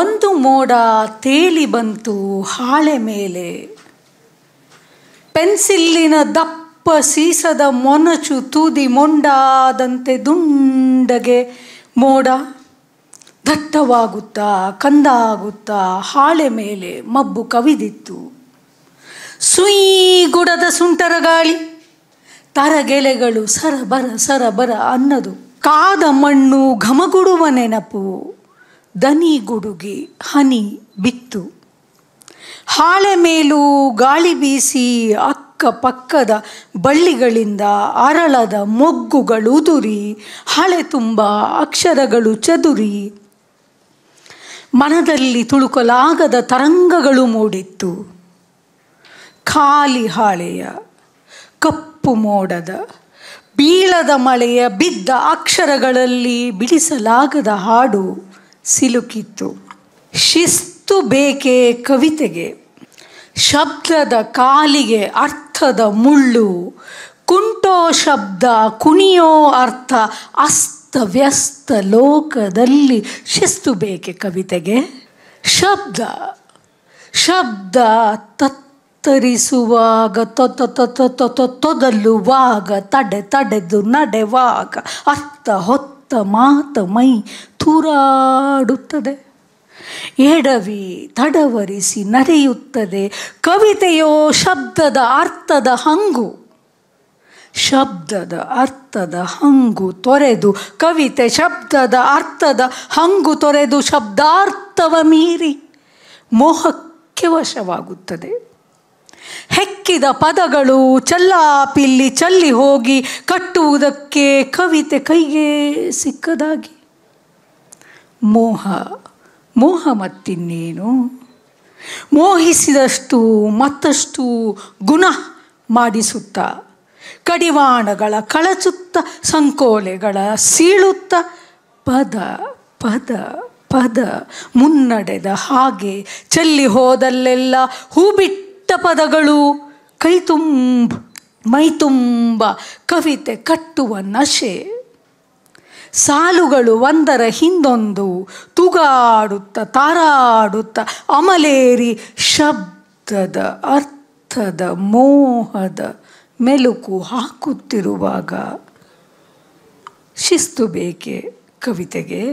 ಒಂದು ಮೋಡ ತೇಲಿ ಬಂತು ಹಾಳೆ ಮೇಲೆ ಪೆನ್ಸಿಲ್ಲಿನ ದಪ್ಪ ಸೀಸದ ಮೊನಚು ತೂದಿ ಮೊಂಡಾದಂತೆ ದುಂಡಗೆ ಮೋಡ ದಟ್ಟವಾಗುತ್ತಾ ಕಂದಾಗುತ್ತಾ ಹಾಳೆ ಮೇಲೆ ಮಬ್ಬು ಕವಿದಿತ್ತು ಸುಯಿ ಗುಡದ ಸುಂಟರ ಗಾಳಿ ತರಗೆಲೆಗಳು ಸರಬರ ಸರಬರ ಅನ್ನದು ಕಾದ ಮಣ್ಣು ಘಮಗುಡುವ ನೆನಪು ದನಿ ಗುಡುಗಿ ಹನಿ ಬಿತ್ತು ಹಾಳೆ ಮೇಲೂ ಗಾಳಿ ಬೀಸಿ ಅಕ್ಕ ಪಕ್ಕದ ಬಳ್ಳಿಗಳಿಂದ ಅರಳದ ಮೊಗ್ಗುಗಳು ಉದುರಿ ಹಳೆ ತುಂಬ ಅಕ್ಷರಗಳು ಚದುರಿ ಮನದಲ್ಲಿ ತುಳುಕಲಾಗದ ತರಂಗಗಳು ಮೂಡಿತ್ತು ಖಾಲಿ ಹಾಳೆಯ ಕಪ್ಪು ಮೋಡದ ಬೀಳದ ಮಳೆಯ ಬಿದ್ದ ಅಕ್ಷರಗಳಲ್ಲಿ ಬಿಡಿಸಲಾಗದ ಹಾಡು ಸಿಲುಕಿತ್ತು ಶಿಸ್ತು ಬೇಕೆ ಕವಿತೆಗೆ ಶಬ್ದದ ಕಾಲಿಗೆ ಅರ್ಥದ ಮುಳ್ಳು ಕುಂಟೋ ಶಬ್ದ ಕುಣಿಯೋ ಅರ್ಥ ಅಸ್ತವ್ಯಸ್ತ ಲೋಕದಲ್ಲಿ ಶಿಸ್ತು ಬೇಕೆ ಕವಿತೆಗೆ ಶಬ್ದ ಶಬ್ದ ತತ್ತರಿಸುವಾಗ ತೊದಲುವಾಗ ತಡೆ ತಡೆದು ನಡೆವಾಗ ಅರ್ಥ ಹೊತ್ತ ಮಾತ ಮೈ ತೂರಾಡುತ್ತದೆ ಎಡವಿ ತಡವರಿಸಿ ನಡೆಯುತ್ತದೆ ಕವಿತೆಯೋ ಶಬ್ದದ ಅರ್ಥದ ಹಂಗು ಶಬ್ದದ ಅರ್ಥದ ಹಂಗು ತೊರೆದು ಕವಿತೆ ಶಬ್ದದ ಅರ್ಥದ ಹಂಗು ತೊರೆದು ಶಬ್ದಾರ್ಥವ ಮೀರಿ ಮೋಹಕ್ಕೆ ವಶವಾಗುತ್ತದೆ ಹೆಕ್ಕಿದ ಪದಗಳು ಚಲ್ಲಾಪಿಲ್ಲಿ ಚಲ್ಲಿ ಹೋಗಿ ಕಟ್ಟುವುದಕ್ಕೆ ಕವಿತೆ ಕೈಗೆ ಸಿಕ್ಕದಾಗಿ ಮೋಹ ಮೋಹ ಮತ್ತಿನ್ನೇನು ಮೋಹಿಸಿದಷ್ಟು ಮತ್ತಷ್ಟು ಗುಣ ಮಾಡಿಸುತ್ತ ಕಡಿವಾಣಗಳ ಕಳಚುತ್ತ ಸಂಕೋಲೆಗಳ ಸೀಳುತ್ತ ಪದ ಪದ ಪದ ಮುನ್ನಡೆದ ಹಾಗೆ ಚೆಲ್ಲಿ ಹೋದಲ್ಲೆಲ್ಲ ಹೂಬಿಟ್ಟ ಪದಗಳು ಕೈತುಂಬ ಮೈತುಂಬ ಕವಿತೆ ಕಟ್ಟುವ ನಶೆ ಸಾಲುಗಳು ಒಂದರ ಹಿಂದೊಂದು ತುಗಾಡುತ್ತ ತಾರಾಡುತ್ತ ಅಮಲೇರಿ ಶಬ್ದದ ಅರ್ಥದ ಮೋಹದ ಮೆಲುಕು ಹಾಕುತ್ತಿರುವಾಗ ಶಿಸ್ತು ಬೇಕೆ ಕವಿತೆಗೆ